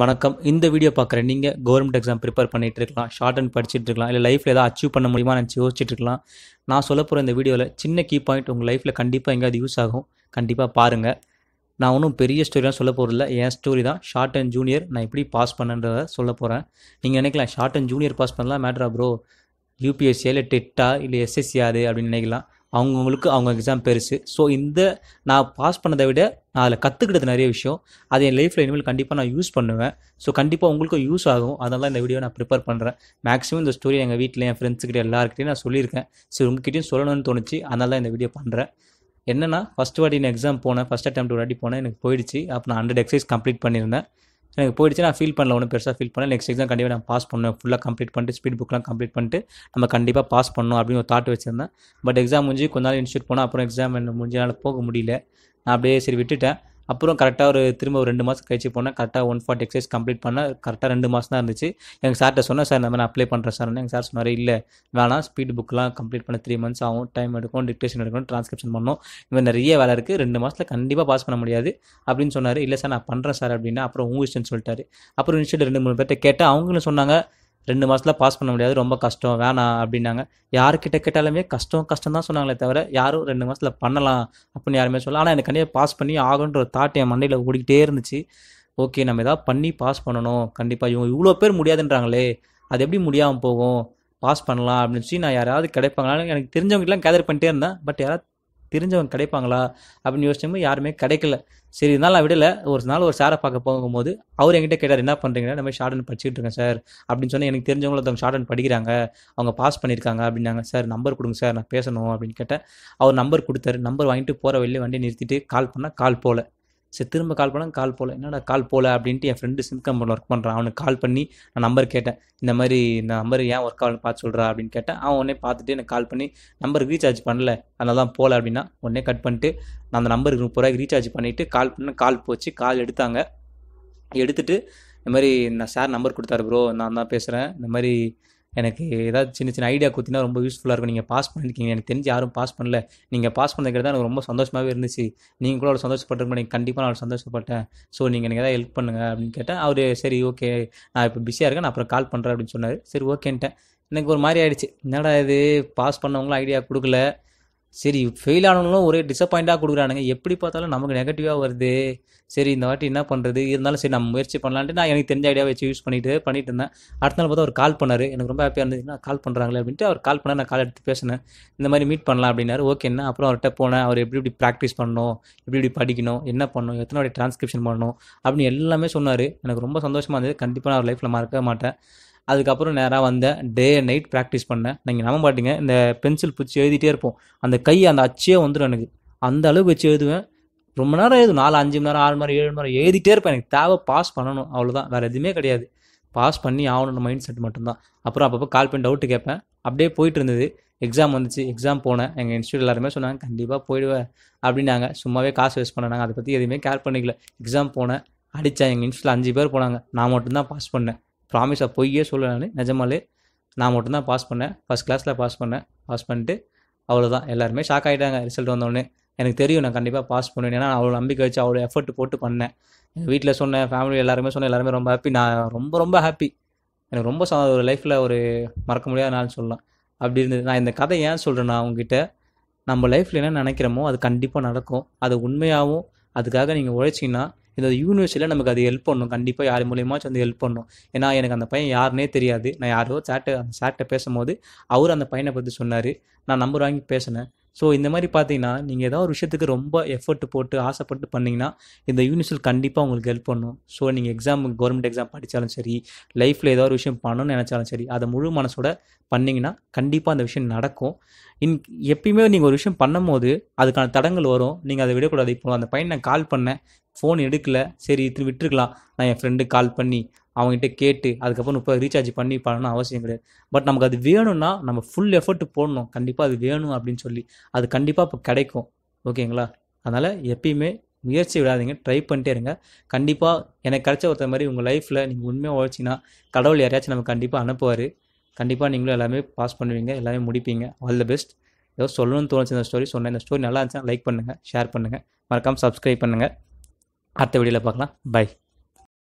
வணக்கம் இந்த வீடியோ பார்க்குற நீங்கள் கவர்மெண்ட் எக்ஸாம் ப்ரிப்பேர் பண்ணிகிட்டு இருக்கலாம் ஷார்ட் அண்ட் படிச்சுட்டு இருக்கலாம் இல்லை லைஃப்பில் ஏதாவது அச்சீவ் பண்ண முடியுமா நினச்சி யோசிச்சுட்டு இருக்கலாம் நான் சொல்ல போகிற இந்த வீடியோவில் சின்ன கீ பாயிண்ட் உங்கள் லைஃப்பில் கண்டிப்பாக எங்கேயாவது யூஸ் ஆகும் கண்டிப்பாக பாருங்கள் நான் ஒன்றும் பெரிய ஸ்டோரிலாம் சொல்ல போகிறதில்ல என் ஸ்டோரி தான் ஷார்ட் அண்ட் ஜூனியர் நான் எப்படி பாஸ் பண்ணுன்றத சொல்ல போகிறேன் நீங்கள் நினைக்கலாம் ஷார்ட் அண்ட் ஜூனியர் பாஸ் பண்ணலாம் மேட்ரா ப்ரோ யூபிஎஸ்சியா இல்லை டெட்டா இல்லை எஸ்எஸ்சி அது அப்படின்னு நினைக்கலாம் அவங்கவுங்களுக்கு அவங்க எக்ஸாம் பெருசு ஸோ இந்த நான் பாஸ் பண்ணதை விட நான் அதில் கற்றுக்கிட்டது நிறைய விஷயம் அது என் லைஃப்பில் இனிமேல் கண்டிப்பாக நான் யூஸ் பண்ணுவேன் ஸோ கண்டிப்பாக உங்களுக்கும் யூஸ் ஆகும் அதனால தான் இந்த வீடியோ நான் ப்ரிப்பேர் பண்ணுறேன் மேக்ஸிமம் இந்த ஸ்டோரி எங்கள் வீட்டில் என் ஃப்ரெண்ட்ஸுக்கிட்ட எல்லாருக்கிட்டையும் நான் சொல்லியிருக்கேன் சரி உங்ககிட்டையும் சொல்லணும்னு தோணுச்சு அதனால தான் இந்த வீடியோ பண்ணுறேன் என்னென்னா ஃபஸ்ட் வாட்டி நான் எக்ஸாம் போனேன் ஃபஸ்ட் அட்டம் ஒரு வாட்டி போனேன் எனக்கு போயிடுச்சு அப்போ நான் ஹண்ட்ரட் எக்ஸசைஸ் கம்ப்ளீட் பண்ணியிருந்தேன் எனக்கு போயிடுச்சு நான் ஃபீல் பண்ணல ஒன்றும் பெருசாக ஃபீல் பண்ணல நெக்ஸ்ட் எக்ஸாம் கண்டிப்பாக நான் பாஸ் பண்ணுவேன் ஃபுல்லாக கம்ப்ளீட் பண்ணிட்டு ஸ்பீட் புக்லாம் கம்ப்ளீட் பண்ணிட்டு நம்ம கண்டிப்பாக பாஸ் பண்ணணும் அப்படின்னு ஒரு தாட்டு வச்சுருந்தேன் பட் எக்ஸாம் முடிஞ்சு கொஞ்ச நாள் இன்ஸ்டியூட் போனால் அப்புறம் எக்ஸாம் முடிஞ்ச போக முடியல நான் அப்படியே சரி விட்டுட்டேன் அப்புறம் கரெக்டாக ஒரு திரும்ப ஒரு ரெண்டு மாதம் கழிச்சு போனால் கரெக்டாக ஒன் ஃபார்ட்டி எக்ஸசைஸ் கம்ப்ளீட் பண்ணால் கரெக்டாக ரெண்டு மாதம் தான் இருந்துச்சு எங்கள் சார்கிட்ட சொன்னேன் சார் இந்த மாதிரி அப்ளை பண்ணுறேன் சார் எங்கள் சார் சொன்னார் இல்லை வேணாம் ஸ்பீட் புக்கெலாம் கம்ப்ளீட் பண்ண த்ரீ மந்த்ஸ் ஆகும் டைம் எடுக்கும் டிக்டேஷன் எடுக்கணும் ட்ரான்ஸ்கிரிப்ஷன் பண்ணணும் இவன் நிறைய வேலை இருக்குது ரெண்டு மாதத்தில் கண்டிப்பாக பாஸ் பண்ண முடியாது அப்படின்னு சொன்னார் இல்லை சார் நான் பண்ணுறேன் சார் அப்படின்னா அப்புறம் உங்கள் இஷ்டம்னு சொல்லிட்டாரு அப்புறம் இன்ஸ்டியூட் ரெண்டு மூணு பேர்கிட்ட கேட்டால் அவங்களும் சொன்னாங்க ரெண்டு மாதத்தில் பாஸ் பண்ண முடியாது ரொம்ப கஷ்டம் வேணாம் அப்படின்னாங்க யார்கிட்ட கேட்டாலுமே கஷ்டம் கஷ்டம் தான் சொன்னாங்களே தவிர யாரும் ரெண்டு மாதத்தில் பண்ணலாம் அப்படின்னு யாருமே சொல்லலாம் ஆனால் எனக்கு கண்டிப்பாக பாஸ் பண்ணி ஆகுன்ற ஒரு தாட் என் மண்டையில் ஓடிக்கிட்டே இருந்துச்சு ஓகே நம்ம எதாவது பண்ணி பாஸ் பண்ணணும் கண்டிப்பாக இவங்க இவ்வளோ பேர் முடியாதுன்றாங்களே அது எப்படி முடியாமல் போகும் பாஸ் பண்ணலாம் அப்படின்னு சொல்லி நான் யாராவது கிடைப்பாங்களான்னு எனக்கு தெரிஞ்சவங்கலாம் கேதர் பண்ணிட்டே இருந்தேன் பட் யாராவது தெரிஞ்சவங்க கிடைப்பாங்களா அப்படின்னு யோசிச்சோம் யாருமே கிடைக்கல சரி இருந்தாலும் நான் விடல ஒரு நாள் ஒரு சாரை பார்க்க போகும்போது அவர் என்கிட்ட கேட்டார் என்ன பண்ணுறீங்கன்னா நம்ம ஷார்ட் அண்ட் படிச்சுட்டு இருக்கேன் சார் அப்படின்னு சொன்னால் எனக்கு தெரிஞ்சவங்களும் ஒருத்தவங்க ஷார்ட் அண்ட் படிக்கிறாங்க அவங்க பாஸ் பண்ணியிருக்காங்க அப்படின்னாங்க சார் நம்பர் கொடுங்க சார் நான் பேசணும் அப்படின்னு கேட்டேன் அவர் நம்பர் கொடுத்தாரு நம்பர் வாங்கிட்டு போகிற வெளியே வண்டி நிறுத்திட்டு கால் பண்ணால் கால் போகல சரி திரும்ப கால் பண்ணால் கால் போகல என்னடா கால் போகல அப்படின்ட்டு என் ஃப்ரெண்டு சிம் கம்பெனியில் ஒர்க் பண்ணுறான் அவனுக்கு கால் பண்ணி நான் நம்பர் கேட்டேன் இந்த மாதிரி இந்த நம்பர் ஏன் ஒர்க் ஆகணும்னு பார்த்து சொல்கிறா அப்படின்னு கேட்டேன் அவன் உடனே பார்த்துட்டு எனக்கு கால் பண்ணி நம்பர் ரீசார்ஜ் பண்ணல அதனால தான் போகல அப்படின்னா உடனே கட் பண்ணிட்டு நான் அந்த நம்பருக்கு முப்பது ரூபாய்க்கு ரீசார்ஜ் பண்ணிவிட்டு கால் பண்ண கால் போச்சு கால் எடுத்தாங்க எடுத்துகிட்டு இந்த மாதிரி நான் சார் நம்பர் கொடுத்தாரு ப்ரோ நான் தான் பேசுகிறேன் இந்த மாதிரி எனக்கு ஏதாவது சின்ன சின்ன ஐடியா கொடுத்தீங்கன்னா ரொம்ப யூஸ்ஃபுல்லாக இருக்கும் நீங்கள் பாஸ் பண்ணியிருக்கீங்க எனக்கு தெரிஞ்சு யாரும் பாஸ் பண்ணல நீங்கள் பாஸ் பண்ணதுக்கு தான் எனக்கு ரொம்ப சந்தோஷமாகவே இருந்துச்சு நீங்கள் கூட அவர் சந்தோஷப்பட்டிருக்கோம் நீங்கள் கண்டிப்பாக நான் சந்தோஷப்பட்டேன் ஸோ நீங்கள் எனக்கு ஏதாவது ஹெல்ப் பண்ணுங்கள் அப்படின்னு கேட்டேன் அவர் சரி ஓகே நான் இப்போ பிஸியாக இருக்கேன் நான் அப்புறம் கால் பண்ணுறேன் அப்படின்னு சொன்னார் சரி ஓகேன்ட்டேன் எனக்கு ஒரு மாதிரி ஆயிடுச்சு என்னடா இது பாஸ் பண்ணவங்களும் ஐடியா கொடுக்கல சரி ஃபெயில் ஆனவங்களும் ஒரே டிசப்பாயிண்டாக கொடுக்குறானுங்க எப்படி பார்த்தாலும் நமக்கு நெகட்டிவாக வருது சரி இந்த வாட்டி என்ன பண்ணுறது இருந்தாலும் சரி நம்ம முயற்சி பண்ணலான்ட்டு நான் எனக்கு தெரிஞ்ச ஐடியா வச்சு யூஸ் பண்ணிட்டு பண்ணிட்டு இருந்தேன் அடுத்த நாள் பார்த்தா அவர் கால் பண்ணார் எனக்கு ரொம்ப ஹாப்பியாக இருந்துச்சுன்னா கால் பண்ணுறாங்களே அப்படின்ட்டு அவர் கால் பண்ண நான் கால் எடுத்து பேசினேன் இந்த மாதிரி மீட் பண்ணலாம் அப்படின்னாரு என்ன அப்புறம் அவர்கிட்ட போனேன் அவர் எப்படி இப்படி ப்ராக்டிஸ் பண்ணணும் எப்படி இப்படி படிக்கணும் என்ன பண்ணணும் எத்தனை வாட்டி டிரான்ஸ்கிரிப்ஷன் பண்ணணும் அப்படின்னு எல்லாமே சொன்னார் எனக்கு ரொம்ப சந்தோஷமாக இருந்தது கண்டிப்பாக நான் அவர் லைஃப்பில் மறக்க மாட்டேன் அதுக்கப்புறம் நேராக வந்தேன் டே அண்ட் நைட் ப்ராக்டிஸ் பண்ணேன் நீங்கள் நம்ப மாட்டீங்க இந்த பென்சில் பிடிச்சி எழுதிட்டே இருப்போம் அந்த கை அந்த அச்சே வந்துடும் எனக்கு அந்த அளவுக்கு வச்சு எழுதுவேன் ரொம்ப நேரம் எழுதும் நாலு அஞ்சு மணி நேரம் ஆறு மணி ஏழு மணி நேரம் எழுதிட்டே இருப்பேன் எனக்கு தேவை பாஸ் பண்ணணும் அவ்வளோதான் வேறு எதுவுமே கிடையாது பாஸ் பண்ணி ஆகணும்னு மைண்ட் செட் மட்டும்தான் அப்புறம் அப்பப்போ கால் பண்ணி டவுட்டு கேட்பேன் அப்படியே போயிட்டு இருந்தது எக்ஸாம் வந்துச்சு எக்ஸாம் போனேன் எங்கள் இன்ஸ்டியூட் எல்லாருமே சொன்னாங்க கண்டிப்பாக போயிடுவேன் அப்படின்னாங்க சும்மாவே காசு வேஸ்ட் பண்ணாங்க அதை பற்றி எதுவுமே கேர் பண்ணிக்கல எக்ஸாம் போனேன் அடித்தேன் எங்கள் இன்ஸ்டியூட்டில் அஞ்சு பேர் போனாங்க நான் மட்டும்தான் பாஸ் பண்ணேன் ப்ராமிஸாக பொய்யே சொல்ல நான் நிஜமாலே நான் மட்டும்தான் பாஸ் பண்ணேன் ஃபஸ்ட் கிளாஸில் பாஸ் பண்ணேன் பாஸ் பண்ணிட்டு அவ்வளோதான் எல்லாருமே ஷாக் ஆகிட்டாங்க ரிசல்ட் வந்தோடனே எனக்கு தெரியும் நான் கண்டிப்பாக பாஸ் பண்ணுவேன் ஏன்னா அவ்வளோ நம்பிக்கை வச்சு அவ்வளோ எஃபர்ட் போட்டு பண்ணேன் எங்கள் வீட்டில் சொன்னேன் ஃபேமிலி எல்லாருமே சொன்னேன் எல்லாருமே ரொம்ப ஹாப்பி நான் ரொம்ப ரொம்ப ஹாப்பி எனக்கு ரொம்ப ஒரு லைஃப்பில் ஒரு மறக்க முடியாத நாள் சொல்லலாம் அப்படி இருந்தது நான் இந்த கதை ஏன் சொல்கிறேன் நான் அவங்ககிட்ட நம்ம லைஃப்பில் என்ன நினைக்கிறோமோ அது கண்டிப்பாக நடக்கும் அது உண்மையாகவும் அதுக்காக நீங்கள் உழைச்சிங்கன்னா இந்த யூனிவர்சிட்டியில் நமக்கு அது ஹெல்ப் பண்ணும் கண்டிப்பாக யார் மூலியமாச்சும் வந்து ஹெல்ப் பண்ணும் ஏன்னா எனக்கு அந்த பையன் யாருனே தெரியாது நான் யாரோ சாட்டை அந்த சாட்டை பேசும்போது அவர் அந்த பையனை பற்றி சொன்னார் நான் நம்பர் வாங்கி பேசினேன் ஸோ இந்த மாதிரி பார்த்தீங்கன்னா நீங்கள் ஏதாவது ஒரு விஷயத்துக்கு ரொம்ப எஃபர்ட் போட்டு ஆசைப்பட்டு பண்ணிங்கன்னா இந்த யூனிவர்சல் கண்டிப்பாக உங்களுக்கு ஹெல்ப் பண்ணும் ஸோ நீங்கள் எக்ஸாம் கவர்மெண்ட் எக்ஸாம் படித்தாலும் சரி லைஃப்பில் ஏதாவது ஒரு விஷயம் பண்ணணும்னு நினச்சாலும் சரி அதை முழு மனசோட பண்ணிங்கன்னா கண்டிப்பாக அந்த விஷயம் நடக்கும் இன் எப்பயுமே நீங்கள் ஒரு விஷயம் பண்ணும்போது அதுக்கான தடங்கள் வரும் நீங்கள் அதை விடக்கூடாது இப்போ அந்த பையன் நான் கால் பண்ணேன் ஃபோன் எடுக்கல சரி இது விட்டுருக்கலாம் நான் என் ஃப்ரெண்டுக்கு கால் பண்ணி அவங்ககிட்ட கேட்டு அதுக்கப்புறம் இப்போ ரீசார்ஜ் பண்ணி பண்ணணும் அவசியம் கிடையாது பட் நமக்கு அது வேணும்னா நம்ம ஃபுல் எஃபர்ட் போடணும் கண்டிப்பாக அது வேணும் அப்படின்னு சொல்லி அது கண்டிப்பாக இப்போ கிடைக்கும் ஓகேங்களா அதனால் எப்பயுமே முயற்சி விடாதீங்க ட்ரை பண்ணிட்டே இருங்க கண்டிப்பாக எனக்கு கிடைச்ச ஒருத்த மாதிரி உங்கள் லைஃப்பில் நீங்கள் உண்மையாக உழைச்சிங்கன்னா கடவுள் யாரையாச்சும் நம்ம கண்டிப்பாக அனுப்புவார் கண்டிப்பாக நீங்களும் எல்லாமே பாஸ் பண்ணுவீங்க எல்லாமே முடிப்பீங்க ஆல் த பெஸ்ட் ஏதோ சொல்லணும்னு தோணுச்சு இந்த ஸ்டோரி சொன்னேன் இந்த ஸ்டோரி நல்லா இருந்துச்சுன்னா லைக் பண்ணுங்கள் ஷேர் பண்ணுங்கள் மறக்காமல் சப்ஸ்கிரைப் பண்ணுங்கள் அடுத்த வீடியோவில் பார்க்கலாம் பை